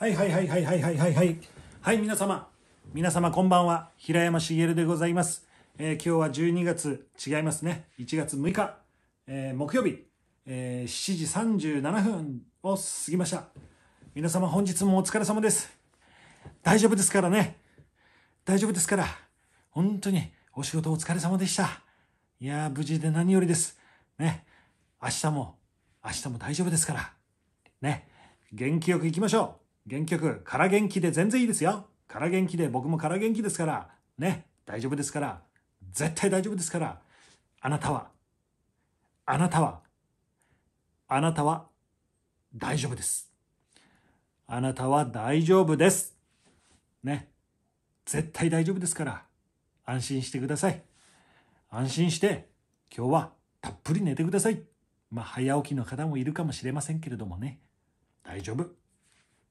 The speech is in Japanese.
はいはいはいはいはいはいはいはい。はい、皆様。皆様こんばんは。平山茂でございます。えー、今日は12月、違いますね。1月6日、えー、木曜日、えー、7時37分を過ぎました。皆様本日もお疲れ様です。大丈夫ですからね。大丈夫ですから。本当にお仕事お疲れ様でした。いやー、無事で何よりです。ね。明日も、明日も大丈夫ですから。ね。元気よく行きましょう。原曲、空元気で全然いいですよ。空元気で、僕も空元気ですから、ね、大丈夫ですから、絶対大丈夫ですから、あなたは、あなたは、あなたは大丈夫です。あなたは大丈夫です。ね。絶対大丈夫ですから、安心してください。安心して、今日はたっぷり寝てください。まあ、早起きの方もいるかもしれませんけれどもね。大丈夫。